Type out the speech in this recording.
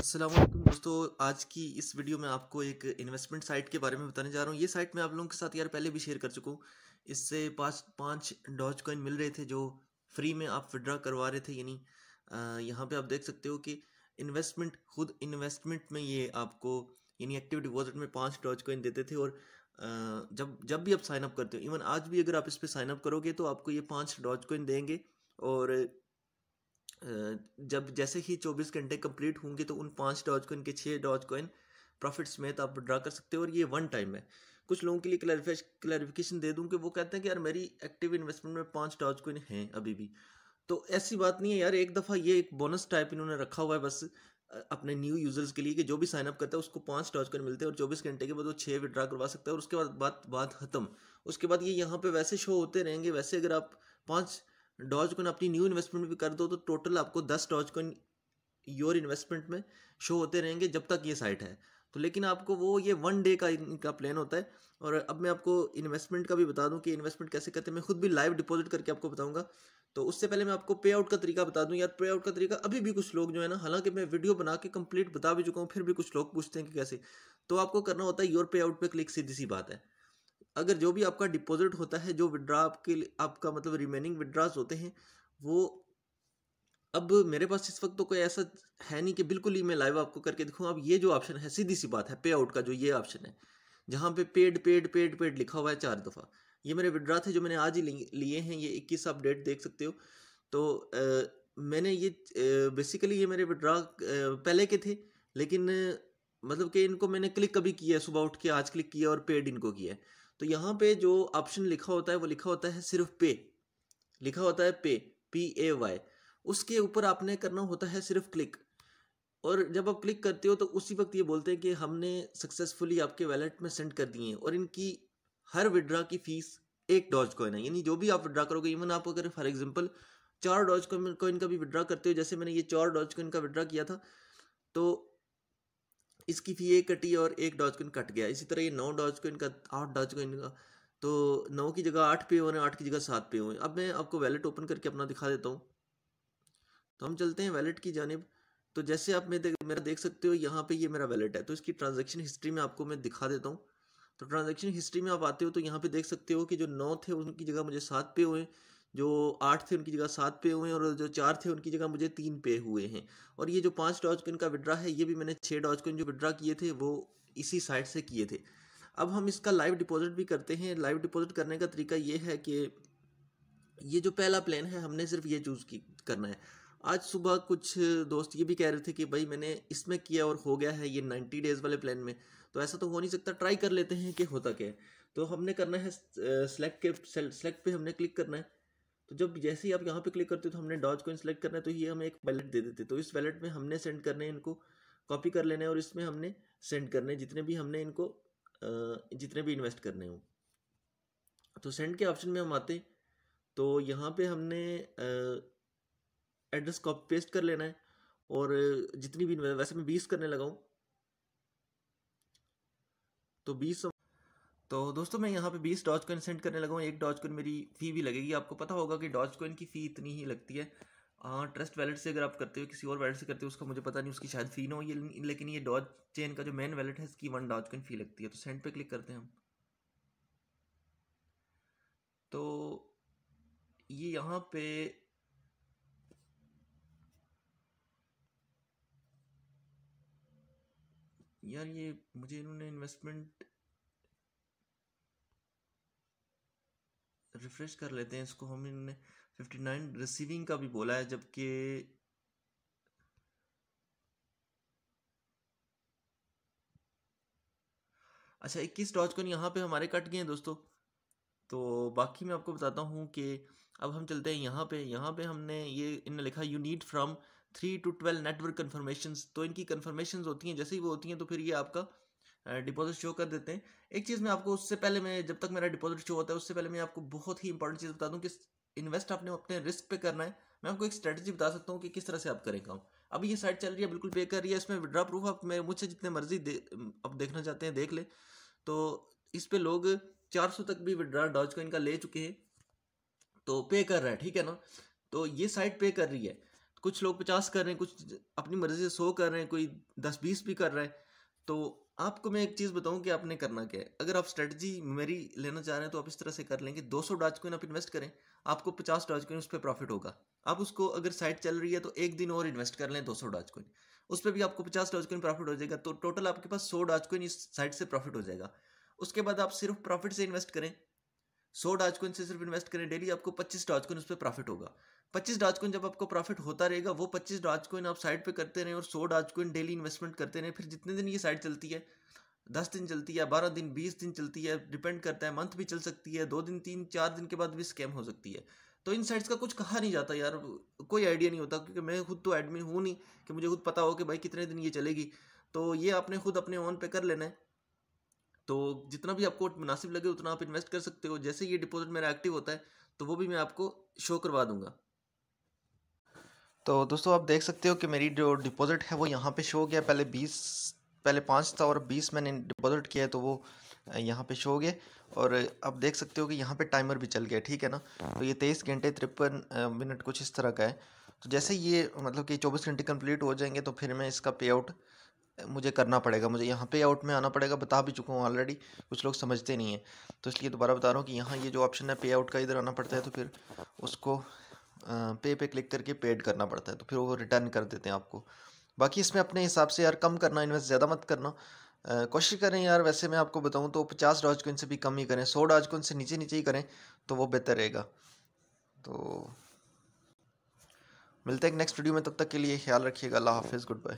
असलम दोस्तों आज की इस वीडियो में आपको एक इन्वेस्टमेंट साइट के बारे में बताने जा रहा हूँ ये साइट मैं आप लोगों के साथ यार पहले भी शेयर कर चुका हूँ इससे पाँच पाँच डॉज कॉइन मिल रहे थे जो फ्री में आप विड्रा करवा रहे थे यानी यहाँ पे आप देख सकते हो कि इन्वेस्टमेंट खुद इन्वेस्टमेंट में ये आपको यानी एक्टिव डिपॉजिट में पाँच डॉज कॉइन देते थे और जब जब भी आप साइनअप करते हो इवन आज भी अगर आप इस पर साइनअप करोगे तो आपको ये पाँच डॉज कॉइन देंगे और जब जैसे ही 24 घंटे कंप्लीट होंगे तो उन पाँच डॉज कोइन के छः डॉज कोइन प्रॉफिट समेत आप ड्रा कर सकते हो और ये वन टाइम है कुछ लोगों के लिए क्लैरिफिकेश क्लैरिफिकेशन दे दूँ कि वो कहते हैं कि यार मेरी एक्टिव इन्वेस्टमेंट में पाँच डॉज कॉइन हैं अभी भी तो ऐसी बात नहीं है यार एक दफ़ा ये एक बोनस टाइप इन्होंने रखा हुआ है बस अपने न्यू यूजर्स के लिए कि जो भी साइन अप करता है उसको पाँच डॉज कोइन मिलते हैं और चौबीस घंटे के बाद वो छः विड्रा करवा सकता है और उसके बाद बात बात खत्म उसके बाद ये यहाँ पे वैसे शो होते रहेंगे वैसे अगर आप पाँच डॉज कॉइन अपनी न्यू इन्वेस्टमेंट में भी कर दो तो टोटल आपको दस डॉज कॉइन योर इन्वेस्टमेंट में शो होते रहेंगे जब तक ये साइट है तो लेकिन आपको वो ये वन डे का इनका प्लान होता है और अब मैं आपको इन्वेस्टमेंट का भी बता दूं कि इन्वेस्टमेंट कैसे करते हैं मैं खुद भी लाइव डिपॉजिट करके आपको बताऊंगा तो उससे पहले मैं आपको पे आउट का तरीका बता दूं यार पे आउट का तरीका अभी भी कुछ लोग जो है ना हालांकि मैं वीडियो बना के कंप्लीट बता भी चुका हूँ फिर भी कुछ लोग पूछते हैं कि कैसे तो आपको करना होता है योर पे आउट पर क्लिक सीधी सी बात है अगर जो भी आपका डिपॉजिट होता है जो विड्रा आपके आपका मतलब रिमेनिंग विड्रास होते हैं वो अब मेरे पास इस वक्त तो कोई ऐसा है नहीं कि बिल्कुल ही मैं लाइव आपको करके दिखूँ अब ये जो ऑप्शन है सीधी सी बात है पे आउट का जो ये ऑप्शन है जहाँ पे पेड पेड पेड पेड लिखा हुआ है चार दफ़ा ये मेरे विड्रा थे जो मैंने आज ही लिए हैं ये इक्कीस आप डेट देख सकते हो तो आ, मैंने ये बेसिकली ये मेरे विड्रा पहले के थे लेकिन मतलब कि इनको मैंने क्लिक कभी किया सुबह उठ के आज क्लिक किया और पेड इनको किया है तो यहाँ पे जो ऑप्शन लिखा होता है वो लिखा होता है सिर्फ पे लिखा होता है पे पी ए वाई उसके ऊपर आपने करना होता है सिर्फ क्लिक और जब आप क्लिक करते हो तो उसी वक्त ये बोलते हैं कि हमने सक्सेसफुली आपके वैलेट में सेंड कर दिए हैं और इनकी हर विड्रा की फीस एक डॉज कॉइन है यानी जो भी आप विड्रा करोगे इवन आप अगर फॉर एग्जाम्पल चार डॉज कॉइन का भी विड्रा करते हो जैसे मैंने ये चार डॉज कॉइन का विड्रा किया था तो इसकी फी एक कटी और एक डॉज कॉइन कट गया इसी तरह ये नौ डॉज कॉइन का आठ डॉज कॉइन का तो नौ की जगह आठ पे हुए आठ की जगह सात पे हुए अब मैं आपको वैलेट ओपन करके अपना दिखा देता हूँ तो हम चलते हैं वैलेट की जानब तो जैसे आप मेरे मेरा देख सकते हो यहाँ पे ये मेरा वैलेट है तो इसकी ट्रांजेक्शन हिस्ट्री में आपको मैं दिखा देता हूँ तो ट्रांजेक्शन हिस्ट्री में आप आते हो तो यहाँ पे देख सकते हो कि जो नौ थे उनकी जगह मुझे सात पे हुए जो आठ थे उनकी जगह सात पे हुए हैं और जो चार थे उनकी जगह मुझे तीन पे हुए हैं और ये जो पाँच डॉज कॉइन का विड्रा है ये भी मैंने छः डॉज कॉइन जो विड्रा किए थे वो इसी साइट से किए थे अब हम इसका लाइव डिपॉजिट भी करते हैं लाइव डिपॉजिट करने का तरीका ये है कि ये जो पहला प्लान है हमने सिर्फ ये चूज़ की करना है आज सुबह कुछ दोस्त ये भी कह रहे थे कि भाई मैंने इसमें किया और हो गया है ये नाइन्टी डेज़ वाले प्लान में तो ऐसा तो हो नहीं सकता ट्राई कर लेते हैं कि होता क्या है तो हमने करना है सेलेक्ट के सेलेक्ट पे हमने क्लिक करना है तो जब जैसे ही आप यहाँ पे क्लिक करते हो तो हमने डॉज कॉइन सेलेक्ट करना है तो ये हमें एक वैलेट दे देते तो इस वैलेट में हमने सेंड करने हैं इनको कॉपी कर लेना है और इसमें हमने सेंड करने हैं जितने भी हमने इनको जितने भी इन्वेस्ट करने हो तो सेंड के ऑप्शन में हम आते तो यहाँ पे हमने एड्रेस कॉपी पेस्ट कर लेना है और जितनी भी वैसे मैं बीस करने लगाऊँ तो बीस तो दोस्तों मैं यहाँ पे 20 डॉज कॉइन सेंड करने लगा हूँ एक डॉज कॉइन मेरी फ़ी भी लगेगी आपको पता होगा कि डॉज कॉइन की फ़ी इतनी ही लगती है आ, ट्रस्ट वैलेट से अगर आप करते हो किसी और वैलेट से करते हो उसका मुझे पता नहीं उसकी शायद फ़ी ना हो ये लेकिन ये डॉज चेन का जो मेन वैलेट है इसकी वन डॉज कॉइन फ़ी लगती है तो सेंड पे क्लिक करते हैं हम तो ये यहाँ पे यार ये मुझे इन्होंने इन्वेस्टमेंट रिफ्रेश कर लेते हैं इसको हम इन्होंने फिफ्टी नाइन रिसीविंग का भी बोला है जबकि अच्छा इक्कीस टॉच को यहाँ पे हमारे कट गए हैं दोस्तों तो बाकी मैं आपको बताता हूँ कि अब हम चलते हैं यहाँ पे यहाँ पे हमने ये इन्हें लिखा you need from three to twelve network confirmation तो इनकी कन्फर्मेशन होती हैं जैसे ही वो होती हैं तो फिर ये आपका डिपॉजिट शो कर देते हैं एक चीज़ मैं आपको उससे पहले मैं जब तक मेरा डिपॉजिट शो होता है उससे पहले मैं आपको बहुत ही इंपॉर्टेंट चीज़ बता दूँ कि इन्वेस्ट आपने अपने रिस्क पे करना है मैं आपको एक स्ट्रेटेजी बता सकता हूँ कि किस तरह से आप करें काम अभी ये साइट चल रही है बिल्कुल पे कर रही है इसमें विड्रा प्रूफ आप मेरे मुझसे जितने मर्जी दे, आप देखना चाहते हैं देख ले तो इस पर लोग सौ तक भी विड्रा डॉज को इनका ले चुके हैं तो पे कर रहा है ठीक है ना तो ये साइट पे कर रही है कुछ लोग पचास कर रहे हैं कुछ अपनी मर्जी से सौ कर रहे हैं कोई दस बीस भी कर रहा है तो आपको मैं एक चीज़ बताऊं कि आपने करना क्या है अगर आप स्ट्रेटजी मेरी लेना चाह रहे हैं तो आप इस तरह से कर लेंगे 200 सौ डॉज कोइन आप इन्वेस्ट करें आपको 50 डॉज कोइन उस पर प्रॉफिट होगा आप उसको अगर साइट चल रही है तो एक दिन और इन्वेस्ट कर लें 200 सौ डॉज कोइन उस पर भी आपको 50 डॉज कोइन प्रॉफिट हो जाएगा तो टोटल आपके पास सौ डॉज कोइन इस साइट से प्रॉफिट हो जाएगा उसके बाद आप सिर्फ प्रॉफिट से इन्वेस्ट करें सौ डॉजकॉइन से सिर्फ इन्वेस्ट करें डेली आपको पच्चीस डॉजकॉइन उस पर प्रॉफिट होगा पच्चीस डॉजकॉइन जब आपको प्रॉफिट होता रहेगा वो पच्चीस डॉजकॉइन आप साइड पर करते रहें और सौ डॉजकॉइन डेली इन्वेस्टमेंट करते रहें फिर जितने दिन ये साइड चलती है दस दिन चलती है बारह दिन बीस दिन चलती है डिपेंड करता है मंथ भी चल सकती है दो दिन तीन चार दिन के बाद भी स्कैम हो सकती है तो इन साइट्स का कुछ कहा नहीं जाता यार कोई आइडिया नहीं होता क्योंकि मैं खुद तो एडमिन हूँ नहीं कि मुझे खुद पता हो कि भाई कितने दिन ये चलेगी तो ये आपने खुद अपने ऑन पे कर लेना है तो जितना भी आपको मुनासिब लगे उतना आप इन्वेस्ट कर सकते हो जैसे ये डिपॉजिट मेरा एक्टिव होता है तो वो भी मैं आपको शो करवा दूंगा तो दोस्तों आप देख सकते हो कि मेरी जो डिपॉजिट है वो यहाँ पे शो हो गया पहले बीस पहले पाँच था और बीस मैंने डिपॉजिट किया है तो वो यहाँ पे शो हो गया और आप देख सकते हो कि यहाँ पे टाइमर भी चल गया ठीक है ना तो ये तेईस घंटे तिरपन मिनट कुछ इस तरह का है तो जैसे ये मतलब कि चौबीस घंटे कंप्लीट हो जाएंगे तो फिर मैं इसका पे आउट मुझे करना पड़ेगा मुझे यहाँ पे आउट में आना पड़ेगा बता भी चुका हूँ ऑलरेडी कुछ लोग समझते नहीं हैं तो इसलिए दोबारा बता रहा हूँ कि यहाँ ये जो ऑप्शन है पे आउट का इधर आना पड़ता है तो फिर उसको पे पे क्लिक करके पेड करना पड़ता है तो फिर वो रिटर्न कर देते हैं आपको बाकी इसमें अपने हिसाब से यार कम करना इन्वेस्ट ज़्यादा मत करना कोशिश करें यार वैसे मैं आपको बताऊँ तो पचास डॉज को से भी कम ही करें सौ डॉज को से नीचे नीचे ही करें तो वो बेहतर रहेगा तो मिलते हैं नेक्स्ट वीडियो में तब तक के लिए ख्याल रखिएगा अल्लाह हाफिज़ गुड बाय